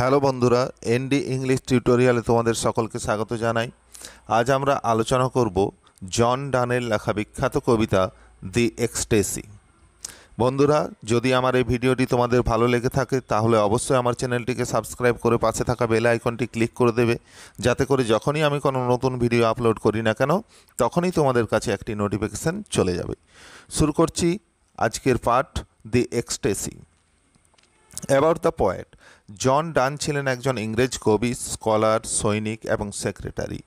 Hello বন্ধুরা ND English টিউটোরিয়ালে তোমাদের সকলকে স্বাগত জানাই আজ আমরা আলোচনা করব জন ডানের লেখা বিখ্যাত কবিতা দি এক্সটেসি বন্ধুরা যদি আমার এই ভিডিওটি তোমাদের ভালো লেগে থাকে তাহলে অবশ্যই আমার চ্যানেলটিকে সাবস্ক্রাইব করে পাশে থাকা বেল আইকনটি ক্লিক করে দেবে যাতে করে যখনই আমি কোনো নতুন ভিডিও আপলোড করি না কেন তখনই তোমাদের কাছে একটি নোটিফিকেশান চলে যাবে শুরু করছি আজকের পাঠ the ecstasy about the poet John Donne ছিলেন একজন ইংরেজ কবি স্কলার সৈনিক এবং সেক্রেটারি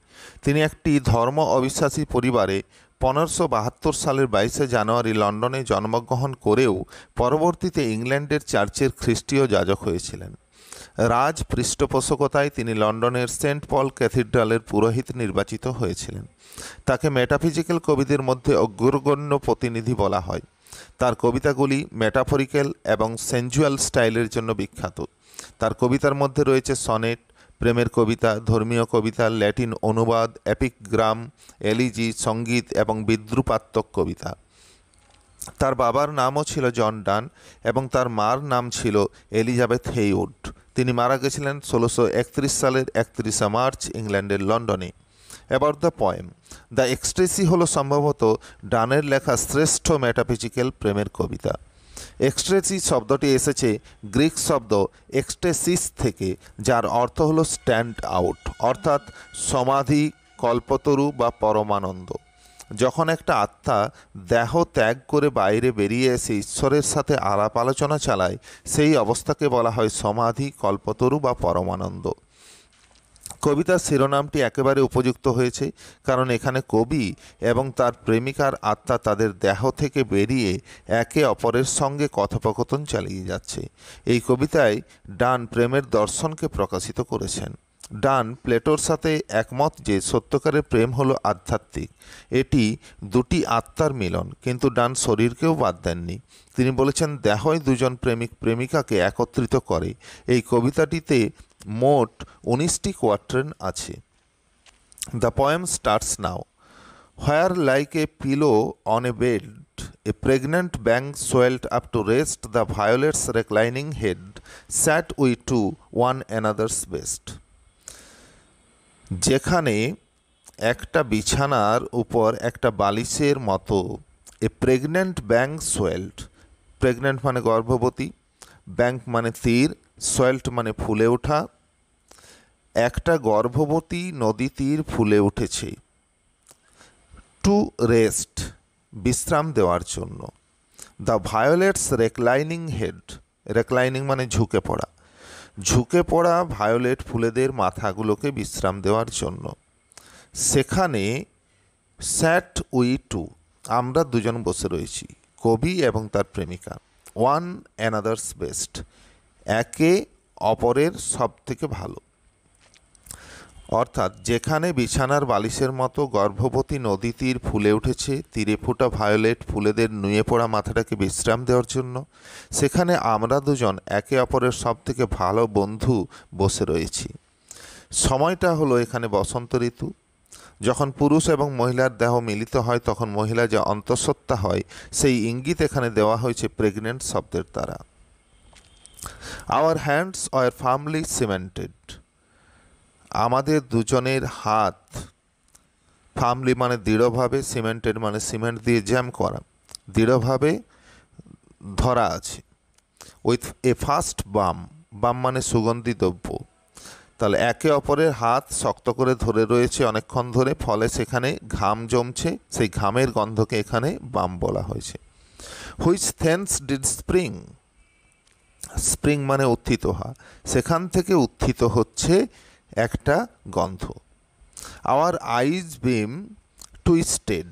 তিনি একটি ধর্ম অবিশ্বাসী পরিবারে পনেরোশো বাহাত্তর সালের বাইশে জানুয়ারি লন্ডনে জন্মগ্রহণ করেও পরবর্তীতে ইংল্যান্ডের চার্চের খ্রিস্টীয় যাজক হয়েছিলেন রাজ পৃষ্ঠপোষকতায় তিনি লন্ডনের সেন্ট পল ক্যাথিড্রালের পুরোহিত নির্বাচিত হয়েছিলেন তাকে মেটাফিজিক্যাল কবিদের মধ্যে অগ্রগণ্য প্রতিনিধি বলা হয় তার কবিতাগুলি মেটাফরিক্যাল এবং সেঞ্জুয়াল স্টাইলের জন্য বিখ্যাত তার কবিতার মধ্যে রয়েছে সনেট প্রেমের কবিতা ধর্মীয় কবিতা ল্যাটিন অনুবাদ অ্যাপিকগ্রাম এলিজি সঙ্গীত এবং বিদ্রুপাত্মক কবিতা তার বাবার নামও ছিল জন ডান এবং তার মার নাম ছিল এলিজাবেথ হেইউড তিনি মারা গেছিলেন ষোলোশো একত্রিশ সালের একত্রিশে মার্চ ইংল্যান্ডের লন্ডনে about the poem the ecstasy হলো সম্ভবত ডানের লেখা শ্রেষ্ঠ ম্যাটাফিজিক্যাল প্রেমের কবিতা এক্সট্রেসি শব্দটি এসেছে গ্রিক শব্দ এক্সট্রেসিস থেকে যার অর্থ হলো স্ট্যান্ড আউট অর্থাৎ সমাধি কল্পতরু বা পরমানন্দ যখন একটা আত্মা দেহ ত্যাগ করে বাইরে বেরিয়ে এসে ঈশ্বরের সাথে আলাপ আলোচনা চালায় সেই অবস্থাকে বলা হয় সমাধি কল্পতরু বা পরমানন্দ কবিতার শিরোনামটি একেবারে উপযুক্ত হয়েছে কারণ এখানে কবি এবং তার প্রেমিকার আত্মা তাদের দেহ থেকে বেরিয়ে একে অপরের সঙ্গে কথোপকথন চালিয়ে যাচ্ছে এই কবিতায় ডান প্রেমের দর্শনকে প্রকাশিত করেছেন ডান প্লেটোর সাথে একমত যে সত্যকারের প্রেম হলো আধ্যাত্মিক এটি দুটি আত্মার মিলন কিন্তু ডান শরীরকেও বাদ দেননি তিনি বলেছেন দেহই দুজন প্রেমিক প্রেমিকাকে একত্রিত করে এই কবিতাটিতে মোট উনিশটি কোয়াট্রেন আছে the poem starts now where like a pillow on a bed a pregnant bank swelled up to rest the violet's reclining head sat we two one another's best যেখানে একটা বিছানার উপর একটা বালিশের মতো a pregnant bank swelled pregnant মানে গর্ভবতী bank মানে তীর সোয়েল্ট মানে ফুলে ওঠা একটা গর্ভবতী নদী তীর ফুলে উঠেছে টু রেস্ট বিশ্রাম দেওয়ার জন্য the violet's reclining head reclining মানে ঝুঁকে পড়া ঝুঁকে পড়া ভায়োলেট ফুলেদের মাথাগুলোকে বিশ্রাম দেওয়ার জন্য সেখানে স্যাট উই টু আমরা দুজন বসে রয়েছি কবি এবং তার প্রেমিকা ওয়ান অ্যানাদার্স বেস্ট একে অপরের সব থেকে ভালো অর্থাৎ যেখানে বিছানার বালিশের মতো গর্ভবতী নদী তীর ফুলে উঠেছে তীরে ফোটা ভায়োলেট ফুলেদের নুয়ে পড়া মাথাটাকে বিশ্রাম দেওয়ার জন্য সেখানে আমরা দুজন একে অপরের সব থেকে ভালো বন্ধু বসে রয়েছি সময়টা হলো এখানে বসন্ত ঋতু যখন পুরুষ এবং মহিলার দেহ মিলিত হয় তখন মহিলা যে অন্তঃসত্ত্বা হয় সেই ইঙ্গিত এখানে দেওয়া হয়েছে প্রেগনেন্ট শব্দের দ্বারা our hands were firmly cemented আমাদের দুজনের হাত ফার্মলি মানে দৃঢ়ভাবে সিমেন্টেড মানে সিমেন্ট দিয়ে জ্যাম করা দৃঢ়ভাবে ধরা আছে উইথ এ ফার্স্ট বাম বাম মানে সুগন্ধি দ্রব্য তাহলে একে অপরের হাত শক্ত করে ধরে রয়েছে অনেকক্ষণ ধরে ফলে সেখানে ঘাম জমছে সেই ঘামের গন্ধকে এখানে বাম বলা হয়েছে which thence did spring spring মানে উত্থিত হওয়া সেখান থেকে উত্থিত হচ্ছে একটা গন্ধ our eyes beam twisted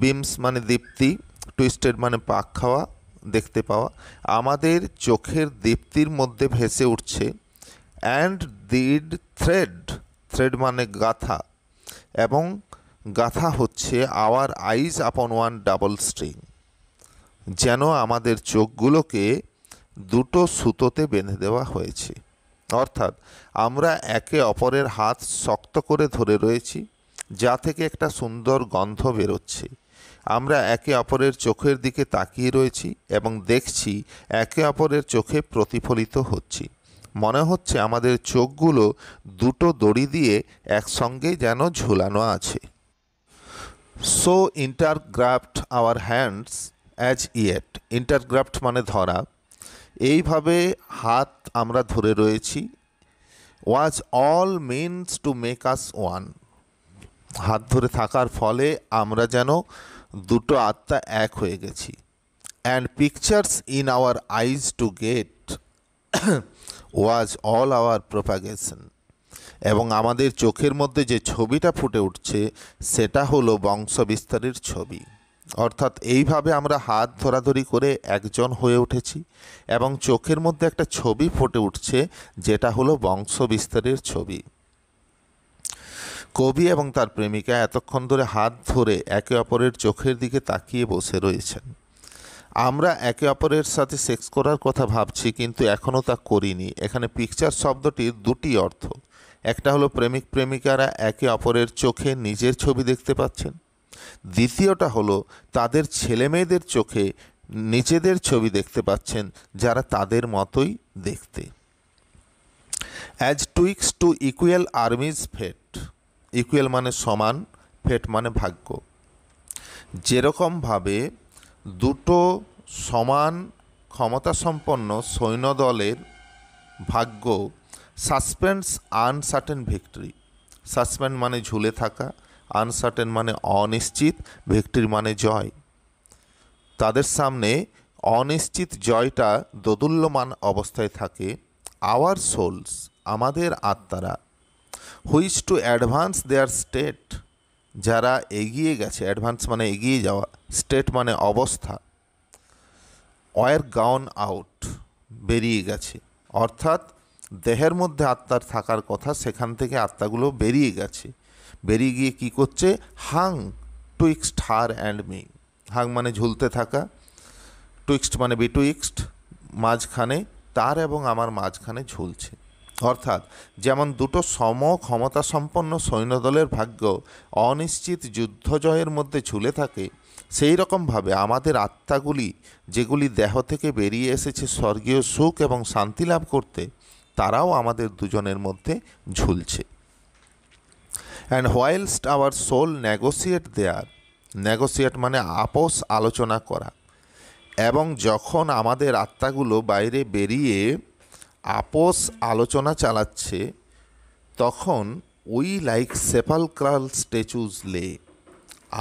beams মানে দীপ্তি টুইস্টেড মানে পাক খাওয়া দেখতে পাওয়া আমাদের চোখের দীপ্তির মধ্যে ভেসে উঠছে অ্যান্ড দিড থ্রেড থ্রেড মানে গাথা এবং গাথা হচ্ছে আওয়ার আইজ আপন ওয়ান ডাবল স্ট্রিং যেন আমাদের চোখগুলোকে দুটো সুতোতে বেঁধে দেওয়া হয়েছে অর্থাৎ আমরা একে অপরের হাত শক্ত করে ধরে রয়েছি যা থেকে একটা সুন্দর গন্ধ বেরোচ্ছে আমরা একে অপরের চোখের দিকে তাকিয়ে রয়েছি এবং দেখছি একে অপরের চোখে প্রতিফলিত হচ্ছি মনে হচ্ছে আমাদের চোখগুলো দুটো দড়ি দিয়ে একসঙ্গে যেন ঝুলানো আছে so intergraft our hands as yet intergraft মানে ধরা এইভাবে হাত আমরা ধরে রয়েছি was all means to make us one হাত ধরে থাকার ফলে আমরা যেন দুটো আত্মা এক হয়ে গেছি and pictures in our eyes to get was all our propagation এবং আমাদের চোখের মধ্যে যে ছবিটা ফুটে উঠছে সেটা হলো বিস্তারের ছবি অর্থাৎ এইভাবে আমরা হাত ধরাধরি করে একজন হয়ে উঠেছি এবং চোখের মধ্যে একটা ছবি ফুটে উঠছে যেটা হলো বংশ বিস্তারের ছবি কবি এবং তার প্রেমিকা এতক্ষণ ধরে হাত ধরে একে অপরের চোখের দিকে তাকিয়ে বসে রয়েছেন আমরা একে অপরের সাথে সেক্স করার কথা ভাবছি কিন্তু এখনও তা করিনি এখানে পিকচার শব্দটির দুটি অর্থ একটা হলো প্রেমিক প্রেমিকারা একে অপরের চোখে নিজের ছবি দেখতে পাচ্ছেন দ্বিতীয়টা হলো তাদের ছেলেমেয়েদের চোখে নিজেদের ছবি দেখতে পাচ্ছেন যারা তাদের মতোই দেখতে as twixt two equal armies fate equal মানে সমান ফেট মানে ভাগ্য যেরকমভাবে দুটো সমান ক্ষমতাসম্পন্ন সৈন্যদলের ভাগ্য সাসপেন্স আনসার্টেন ভিক্টরি সাসপেন্ড মানে ঝুলে থাকা আনসার্টেন মানে অনিশ্চিত ভিক্টরি মানে জয় তাদের সামনে অনিশ্চিত জয়টা দোদুল্যমান অবস্থায় থাকে আওয়ার সোলস আমাদের আত্মারা which to advance their state যারা এগিয়ে গেছে অ্যাডভান্স মানে এগিয়ে যাওয়া স্টেট মানে অবস্থা অয়ার গাউন আউট বেরিয়ে গেছে অর্থাৎ দেহের মধ্যে আত্মার থাকার কথা সেখান থেকে আত্মাগুলো বেরিয়ে গেছে বেরিয়ে গিয়ে কি করছে হাং টুইক্সড হার অ্যান্ড মি হাং মানে ঝুলতে থাকা টুইক্সড মানে টুইক্সড মাঝখানে তার এবং আমার মাঝখানে ঝুলছে অর্থাৎ যেমন দুটো সম ক্ষমতা সম্পন্ন সৈন্যদলের ভাগ্য অনিশ্চিত যুদ্ধজয়ের মধ্যে ঝুলে থাকে সেই রকমভাবে আমাদের আত্মাগুলি যেগুলি দেহ থেকে বেরিয়ে এসেছে স্বর্গীয় সুখ এবং শান্তি লাভ করতে তারাও আমাদের দুজনের মধ্যে ঝুলছে and whilst our soul negotiate their negotiate মানে আপোষ আলোচনা করা এবং যখন আমাদের আত্মাগুলো বাইরে বেরিয়ে আপোষ আলোচনা চালাচ্ছে তখন উই লাইক ক্রাল স্ট্যাচুজ লে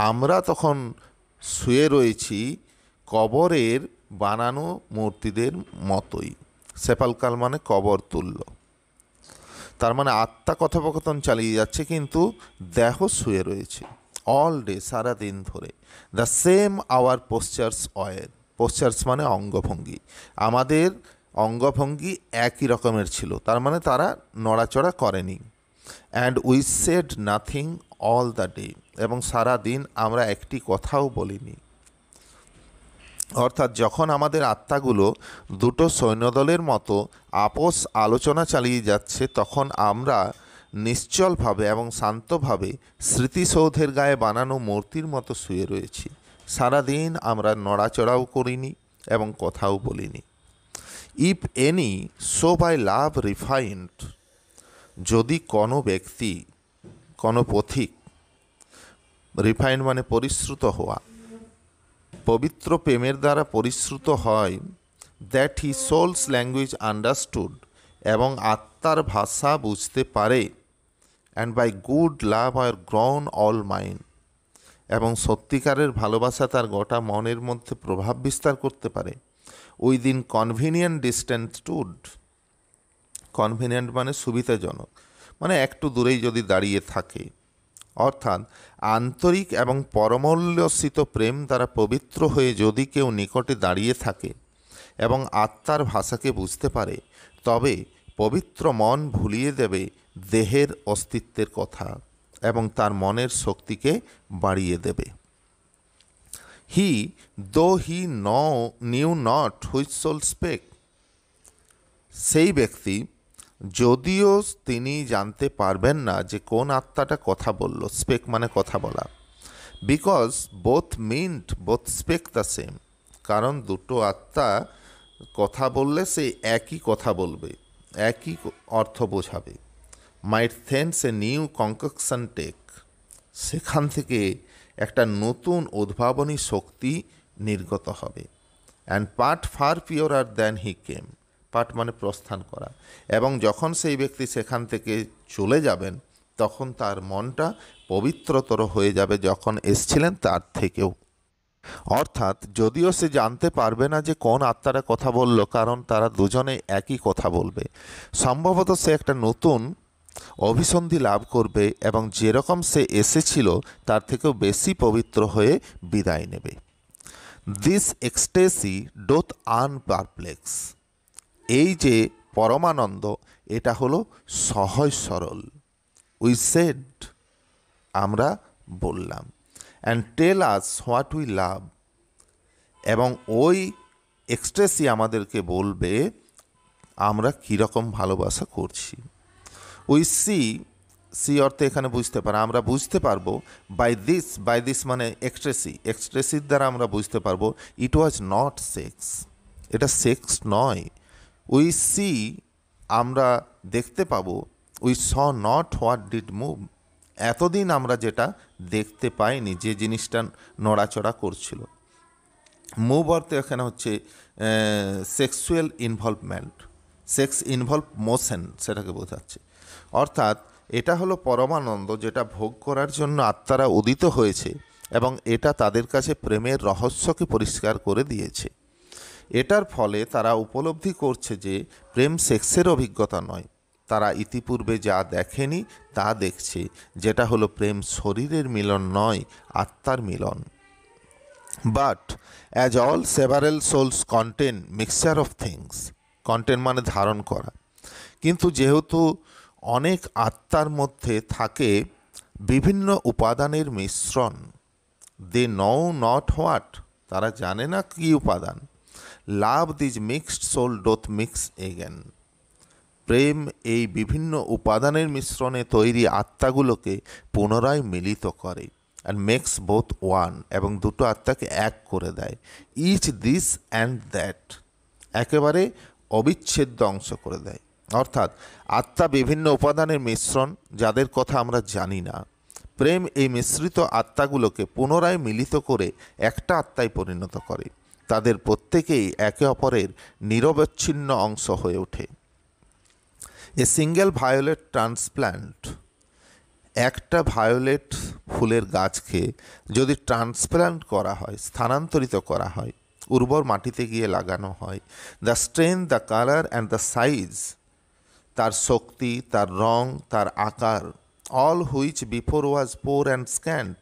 আমরা তখন শুয়ে রয়েছি কবরের বানানো মূর্তিদের মতোই সেপালকাল মানে কবর তুল্য তার মানে আত্মা কথোপকথন চালিয়ে যাচ্ছে কিন্তু দেহ শুয়ে রয়েছে অল ডে সারাদিন ধরে the same our postures were postures মানে অঙ্গভঙ্গি আমাদের অঙ্গভঙ্গি একই রকমের ছিল তার মানে তারা নড়াচড়া করেনি and we said nothing all the day এবং সারা দিন আমরা একটি কথাও বলিনি অর্থাৎ যখন আমাদের আত্মাগুলো দুটো সৈন্যদলের মতো আপোষ আলোচনা চালিয়ে যাচ্ছে তখন আমরা নিশ্চলভাবে এবং শান্তভাবে স্মৃতিসৌধের গায়ে বানানো মূর্তির মতো শুয়ে রয়েছি সারাদিন আমরা নড়াচড়াও করিনি এবং কথাও বলিনি if any so by love refined যদি কোনো ব্যক্তি কোনো পথিক রিফাইন্ড মানে পরিশ্রুত হওয়া পবিত্র প্রেমের দ্বারা পরিশ্রুত হয় that he soul's language understood এবং আত্মার ভাষা বুঝতে পারে and by good love are grown all mind এবং সত্যিকারের ভালোবাসা তার গোটা মনের মধ্যে প্রভাব বিস্তার করতে পারে within convenient distance stood convenient মানে সুবিধাজনক মানে একটু দূরেই যদি দাঁড়িয়ে থাকে অর্থাৎ আন্তরিক এবং পরমৌল্যসিত প্রেম দ্বারা পবিত্র হয়ে যদি কেউ নিকটে দাঁড়িয়ে থাকে এবং আত্মার ভাষাকে বুঝতে পারে তবে পবিত্র মন ভুলিয়ে দেবে দেহের অস্তিত্বের কথা এবং তার মনের শক্তিকে বাড়িয়ে দেবে হি দো হি ন knew not which soul spake সেই ব্যক্তি যদিও তিনি জানতে পারবেন না যে কোন আত্মাটা কথা বলল স্পেক মানে কথা বলা because both meant both spake the same কারণ দুটো আত্মা কথা বললে সে একই কথা বলবে একই অর্থ বোঝাবে might thence a new concoction take সেখান থেকে একটা নতুন উদ্ভাবনী শক্তি নির্গত হবে and part far purer than he came পাঠ মানে প্রস্থান করা এবং যখন সেই ব্যক্তি সেখান থেকে চলে যাবেন তখন তার মনটা পবিত্রতর হয়ে যাবে যখন এসছিলেন তার থেকেও অর্থাৎ যদিও সে জানতে পারবে না যে কোন আত্মারা কথা বলল কারণ তারা দুজনে একই কথা বলবে সম্ভবত সে একটা নতুন অভিসন্ধি লাভ করবে এবং যেরকম সে এসেছিল তার থেকেও বেশি পবিত্র হয়ে বিদায় নেবে দিস এক্সটেসি ডোথ আনপারপ্লেক্স এই যে পরমানন্দ এটা হলো সহজ সরল উই সেড আমরা বললাম and tell us what we love এবং ওই এক্সট্রেসি আমাদেরকে বলবে আমরা কীরকম ভালোবাসা করছি উই সি সি অর্থে এখানে বুঝতে পারে আমরা বুঝতে পারবো বাই দিস বাই দিস মানে এক্সট্রেসি এক্সট্রেসির দ্বারা আমরা বুঝতে পারবো ইট ওয়াজ নট সেক্স এটা সেক্স নয় উই সি আমরা দেখতে পাবো we saw not what did move এতদিন আমরা যেটা দেখতে পাইনি যে জিনিসটা নড়াচড়া করছিল মুভ অর্থে এখানে হচ্ছে sexual involvement sex involve motion সেটাকে বোঝাচ্ছে অর্থাৎ এটা হলো পরমানন্দ যেটা ভোগ করার জন্য আত্মারা উদিত হয়েছে এবং এটা তাদের কাছে প্রেমের রহস্যকে পরিষ্কার করে দিয়েছে এটার ফলে তারা উপলব্ধি করছে যে প্রেম সেক্সের অভিজ্ঞতা নয় তারা ইতিপূর্বে যা দেখেনি তা দেখছে যেটা হলো প্রেম শরীরের মিলন নয় আত্মার মিলন but as all several souls contain mixture of things content মানে ধারণ করা কিন্তু যেহেতু অনেক আত্মার মধ্যে থাকে বিভিন্ন উপাদানের মিশ্রণ দে নও নট হোয়াট তারা জানে না কি উপাদান love these mixed soul doth mix again প্রেম এই বিভিন্ন উপাদানের মিশ্রণে তৈরি আত্মাগুলোকে পুনরায় মিলিত করে অ্যান্ড মেক্স বোথ ওয়ান এবং দুটো আত্মাকে এক করে দেয় ইচ দিস অ্যান্ড দ্যাট একেবারে অবিচ্ছেদ্য অংশ করে দেয় অর্থাৎ আত্মা বিভিন্ন উপাদানের মিশ্রণ যাদের কথা আমরা জানি না প্রেম এই মিশ্রিত আত্মাগুলোকে পুনরায় মিলিত করে একটা আত্মায় পরিণত করে তাদের প্রত্যেকেই একে অপরের নিরবচ্ছিন্ন অংশ হয়ে ওঠে এ সিঙ্গেল ভায়োলেট ট্রান্সপ্ল্যান্ট একটা ভায়োলেট ফুলের গাছকে যদি ট্রান্সপ্ল্যান্ট করা হয় স্থানান্তরিত করা হয় উর্বর মাটিতে গিয়ে লাগানো হয় the strength the colour and the size তার শক্তি তার রং তার আকার all which before was poor and scant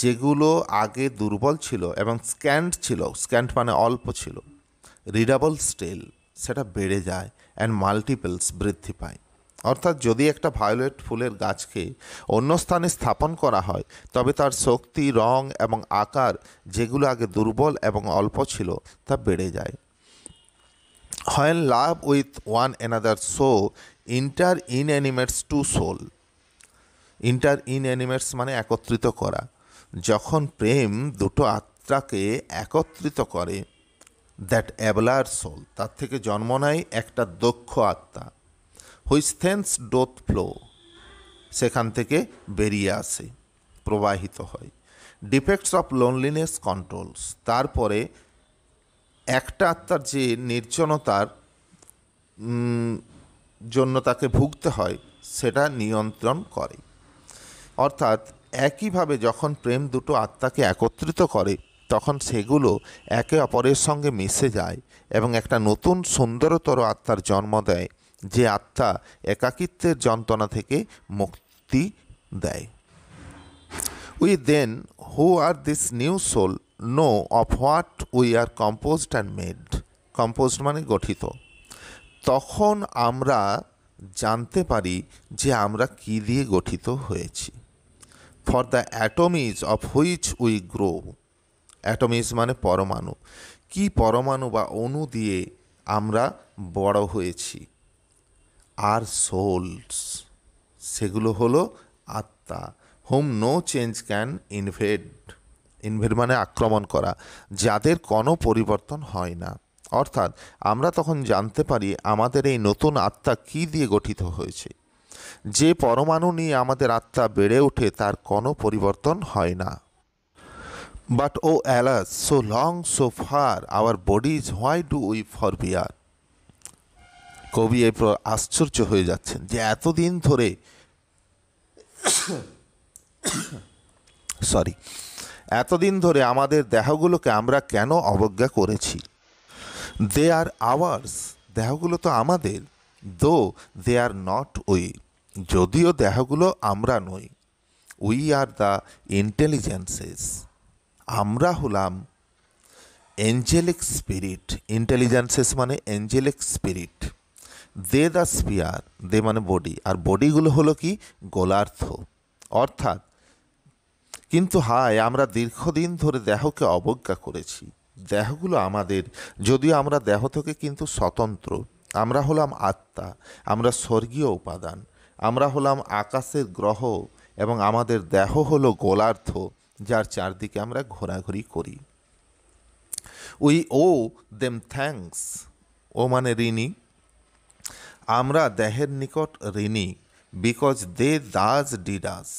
যেগুলো আগে দুর্বল ছিল এবং স্ক্যান্ড ছিল স্ক্যান্ড মানে অল্প ছিল রিডাবল স্টেল সেটা বেড়ে যায় অ্যান্ড মাল্টিপলস বৃদ্ধি পায় অর্থাৎ যদি একটা ভায়োলেট ফুলের গাছকে অন্য স্থানে স্থাপন করা হয় তবে তার শক্তি রং এবং আকার যেগুলো আগে দুর্বল এবং অল্প ছিল তা বেড়ে যায় হয় love with one another so interinanimates two soul interinanimates মানে একত্রিত করা যখন প্রেম দুটো আত্মাকে একত্রিত করে দ্যাট অ্যাবলার সোল তার থেকে জন্ম নেয় একটা দক্ষ আত্মা হুইচ থেন্স ডোথ ফ্লো সেখান থেকে বেরিয়ে আসে প্রবাহিত হয় ডিফেক্টস অফ লোনলিনেস কন্ট্রোলস তারপরে একটা আত্মার যে নির্জনতার জন্য তাকে ভুগতে হয় সেটা নিয়ন্ত্রণ করে অর্থাৎ একইভাবে যখন প্রেম দুটো আত্মাকে একত্রিত করে তখন সেগুলো একে অপরের সঙ্গে মিশে যায় এবং একটা নতুন সুন্দরতর আত্মার জন্ম দেয় যে আত্মা একাকিত্বের যন্ত্রণা থেকে মুক্তি দেয় we then who are this new soul know of what we are composed and made composed মানে গঠিত তখন আমরা জানতে পারি যে আমরা কি দিয়ে গঠিত হয়েছি for the atomies of which we grow atomies মানে পরমাণু কি পরমাণু বা অণু দিয়ে আমরা বড় হয়েছি আর সোলস সেগুলো হলো আত্মা whom no change can invade invade মানে আক্রমণ করা যাদের কোনো পরিবর্তন হয় না অর্থাৎ আমরা তখন জানতে পারি আমাদের এই নতুন আত্মা কী দিয়ে গঠিত হয়েছে যে পরমাণু নিয়ে আমাদের আত্মা বেড়ে ওঠে তার কোনো পরিবর্তন হয় না but O alas so long so far our bodies why do we forbear কবি এরপর আশ্চর্য হয়ে যাচ্ছেন যে এতদিন ধরে সরি এতদিন ধরে আমাদের দেহগুলোকে আমরা কেন অবজ্ঞা করেছি দে আর আওয়ার্স দেহগুলো তো আমাদের দো দে আর নট উই যদিও দেহগুলো আমরা নই উই আর দ্য ইন্টেলিজেন্সেস আমরা হলাম এঞ্জেলিক স্পিরিট ইন্টেলিজেন্সেস মানে angelic spirit they the sphere they মানে বডি আর বডিগুলো হলো কি গোলার্থ অর্থাৎ কিন্তু হায় আমরা দীর্ঘদিন ধরে দেহকে অবজ্ঞা করেছি দেহগুলো আমাদের যদিও আমরা দেহ থেকে কিন্তু স্বতন্ত্র আমরা হলাম আত্মা আমরা স্বর্গীয় উপাদান আমরা হলাম আকাশের গ্রহ এবং আমাদের দেহ হলো গোলার্ধ যার চারদিকে আমরা ঘোরাঘুরি করি we owe them thanks owe মানে ঋণী আমরা দেহের নিকট ঋণী বিকজ দে দাজ ডিডাস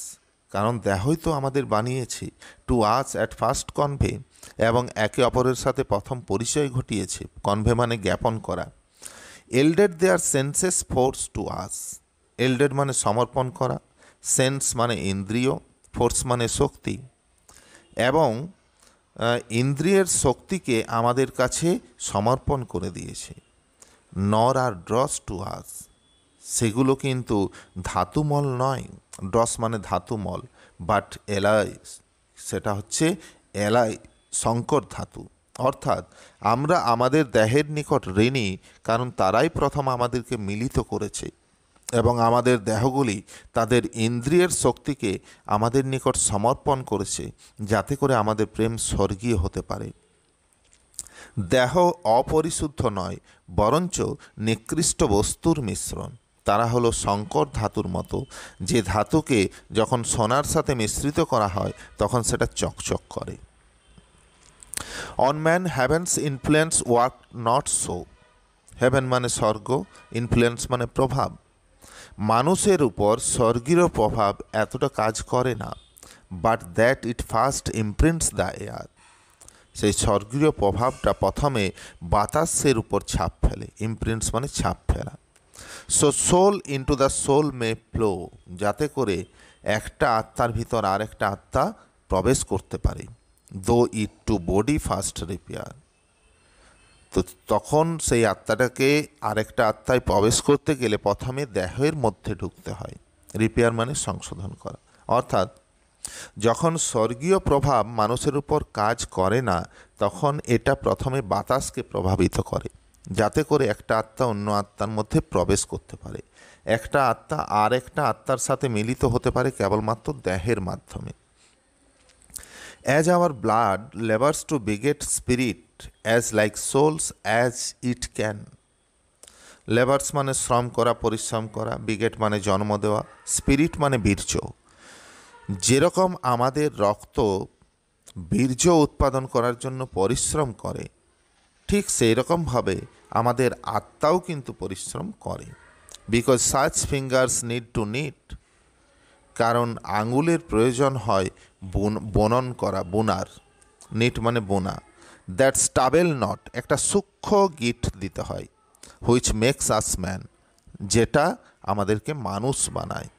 কারণ দেহই তো আমাদের বানিয়েছে টু আজ অ্যাট ফার্স্ট কনভে এবং একে অপরের সাথে প্রথম পরিচয় ঘটিয়েছে কনভে মানে জ্ঞাপন করা yielded their senses force to us yielded মানে সমর্পণ করা সেন্স মানে ইন্দ্রিয় ফোর্স মানে শক্তি এবং ইন্দ্রিয়ের শক্তিকে আমাদের কাছে সমর্পণ করে দিয়েছে নর আর ড্রস টু আস সেগুলো কিন্তু ধাতুমল নয় ড্রস মানে ধাতুমল বাট এলাই সেটা হচ্ছে এলাই সংকর ধাতু অর্থাৎ আমরা আমাদের দেহের নিকট ঋণী কারণ তারাই প্রথম আমাদেরকে মিলিত করেছে এবং আমাদের দেহগুলি তাদের ইন্দ্রিয়ের শক্তিকে আমাদের নিকট সমর্পণ করেছে যাতে করে আমাদের প্রেম স্বর্গীয় হতে পারে দেহ অপরিশুদ্ধ নয় বরঞ্চ নিকৃষ্ট বস্তুর মিশ্রণ তারা হলো শঙ্কর ধাতুর মতো যে ধাতুকে যখন সোনার সাথে মিশ্রিত করা হয় তখন সেটা চকচক করে on man heaven's influence works not so heaven মানে স্বর্গ ইনফ্লুয়েন্স মানে প্রভাব মানুষের উপর স্বর্গীয় প্রভাব এতটা কাজ করে না but that it first imprints the air সেই স্বর্গীয় প্রভাবটা প্রথমে বাতাসের উপর ছাপ ফেলে ইমপ্রিন্টস মানে ছাপ ফেলা so soul into the soul may flow যাতে করে একটা আত্মার ভিতর আর একটা আত্মা প্রবেশ করতে পারে though it to body first repair তো তখন সেই আত্মাটাকে আরেকটা আত্মায় প্রবেশ করতে গেলে প্রথমে দেহের মধ্যে ঢুকতে হয় রিপেয়ার মানে সংশোধন করা অর্থাৎ যখন স্বর্গীয় প্রভাব মানুষের উপর কাজ করে না তখন এটা প্রথমে বাতাসকে প্রভাবিত করে যাতে করে একটা আত্মা অন্য আত্মার মধ্যে প্রবেশ করতে পারে একটা আত্মা আর একটা আত্মার সাথে মিলিত হতে পারে কেবলমাত্র দেহের মাধ্যমে as our blood labours to beget spirit as like souls as it can labours মানে শ্রম করা পরিশ্রম করা বিগেট মানে জন্ম দেওয়া স্পিরিট মানে বীর্য যেরকম আমাদের রক্ত বীর্য উৎপাদন করার জন্য পরিশ্রম করে ঠিক সেই রকমভাবে আমাদের আত্মাও কিন্তু পরিশ্রম করে because such fingers need to knit কারণ আঙুলের প্রয়োজন হয় বনন করা বোনার নিট মানে বোনা দ্যাট স্টাবেল নট একটা সূক্ষ্ম গিট দিতে হয় হুইচ মেক্স আস ম্যান যেটা আমাদেরকে মানুষ বানায়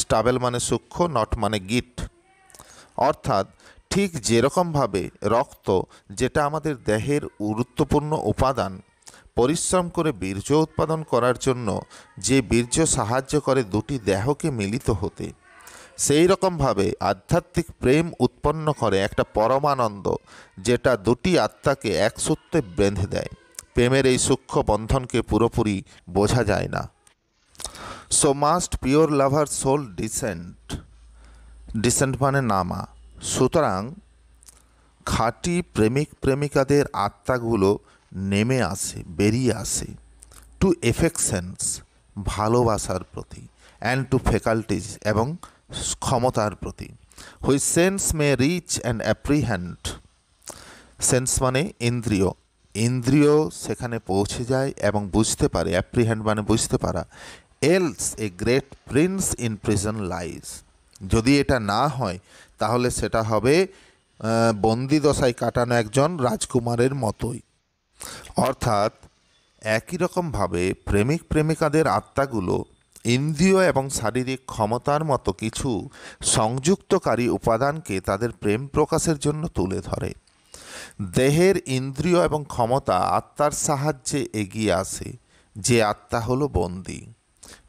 স্টাবেল মানে সূক্ষ্ম নট মানে গিট অর্থাৎ ঠিক যেরকমভাবে রক্ত যেটা আমাদের দেহের গুরুত্বপূর্ণ উপাদান পরিশ্রম করে বীর্য উৎপাদন করার জন্য যে বীর্য সাহায্য করে দুটি দেহকে মিলিত হতে সেই রকমভাবে আধ্যাত্মিক প্রেম উৎপন্ন করে একটা পরমানন্দ যেটা দুটি আত্মাকে এক সূত্রে বেঁধে দেয় প্রেমের এই সূক্ষ্ম বন্ধনকে পুরোপুরি বোঝা যায় না so must pure lover soul descend descend মানে নামা সুতরাং খাঁটি প্রেমিক প্রেমিকাদের আত্মাগুলো নেমে আসে বেরিয়ে আসে টু এফেকশনস ভালোবাসার প্রতি অ্যান্ড টু ফ্যাকাল্টিজ এবং ক্ষমতার প্রতি which sense may reach and apprehend sense মানে ইন্দ্রিয় ইন্দ্রিয় সেখানে পৌঁছে যায় এবং বুঝতে পারে অ্যাপ্রিহ্যান্ড মানে বুঝতে পারা else a great prince in prison lies যদি এটা না হয় তাহলে সেটা হবে বন্দি দশায় কাটানো একজন রাজকুমারের মতোই অর্থাৎ একই রকমভাবে প্রেমিক প্রেমিকাদের আত্মাগুলো ইন্দ্রিয় এবং শারীরিক ক্ষমতার মতো কিছু সংযুক্তকারী উপাদানকে তাদের প্রেম প্রকাশের জন্য তুলে ধরে দেহের ইন্দ্রিয় এবং ক্ষমতা আত্মার সাহায্যে এগিয়ে আসে যে আত্মা হলো বন্দী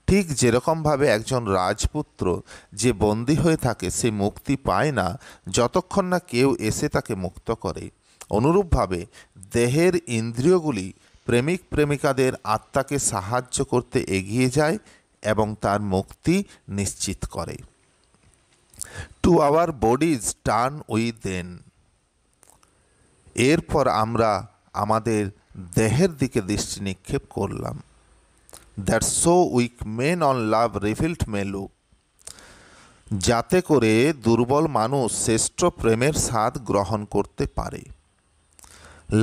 ঠিক যেরকমভাবে একজন রাজপুত্র যে বন্দী হয়ে থাকে সে মুক্তি পায় না যতক্ষণ না কেউ এসে তাকে মুক্ত করে অনুরূপভাবে দেহের ইন্দ্রিয়গুলি প্রেমিক প্রেমিকাদের আত্মাকে সাহায্য করতে এগিয়ে যায় এবং তার মুক্তি নিশ্চিত করে to our bodies turn we then এরপর আমরা আমাদের দেহের দিকে দৃষ্টি নিক্ষেপ করলাম that so weak men on love revealed look যাতে করে দুর্বল মানুষ শ্রেষ্ঠ প্রেমের স্বাদ গ্রহণ করতে পারে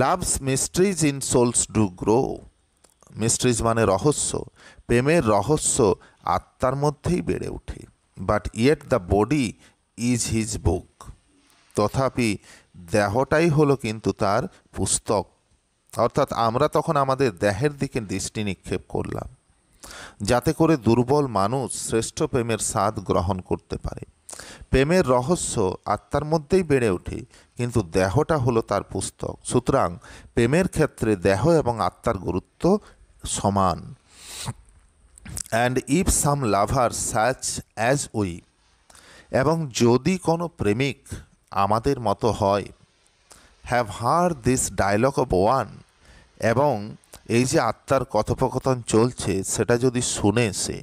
love's mysteries in souls do grow mysteries মানে রহস্য প্রেমের রহস্য আত্মার মধ্যেই বেড়ে ওঠে but yet the body is his book তথাপি দেহটাই হলো কিন্তু তার পুস্তক অর্থাৎ আমরা তখন আমাদের দেহের দিকে দৃষ্টি নিক্ষেপ করলাম যাতে করে দুর্বল মানুষ শ্রেষ্ঠ প্রেমের স্বাদ গ্রহণ করতে পারে প্রেমের রহস্য আত্মার মধ্যেই বেড়ে ওঠে কিন্তু দেহটা হলো তার পুস্তক সুতরাং প্রেমের ক্ষেত্রে দেহ এবং আত্মার গুরুত্ব সমান and if some lover such as we এবং যদি কোনো প্রেমিক আমাদের মতো হয় have heard this dialogue of one এবং এই যে আত্মার কথোপকথন চলছে সেটা যদি শুনে সে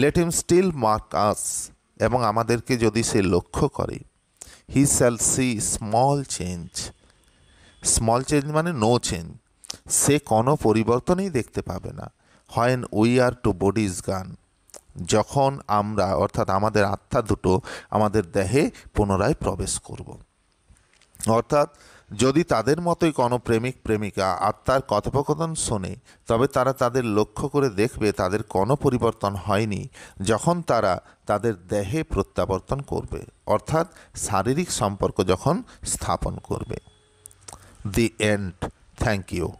let him still mark us এবং আমাদেরকে যদি সে লক্ষ্য করে he shall see small change small change মানে নো চেঞ্জ সে কোনো পরিবর্তনই দেখতে পাবে না when we are to bodies gone যখন আমরা অর্থাৎ আমাদের আত্মা দুটো আমাদের দেহে পুনরায় প্রবেশ করব। অর্থাৎ যদি তাদের মতোই কোনো প্রেমিক প্রেমিকা আত্মার কথোপকথন শোনে তবে তারা তাদের লক্ষ্য করে দেখবে তাদের কোনো পরিবর্তন হয়নি যখন তারা তাদের দেহে প্রত্যাবর্তন করবে অর্থাৎ শারীরিক সম্পর্ক যখন স্থাপন করবে দি এন্ড Thank you.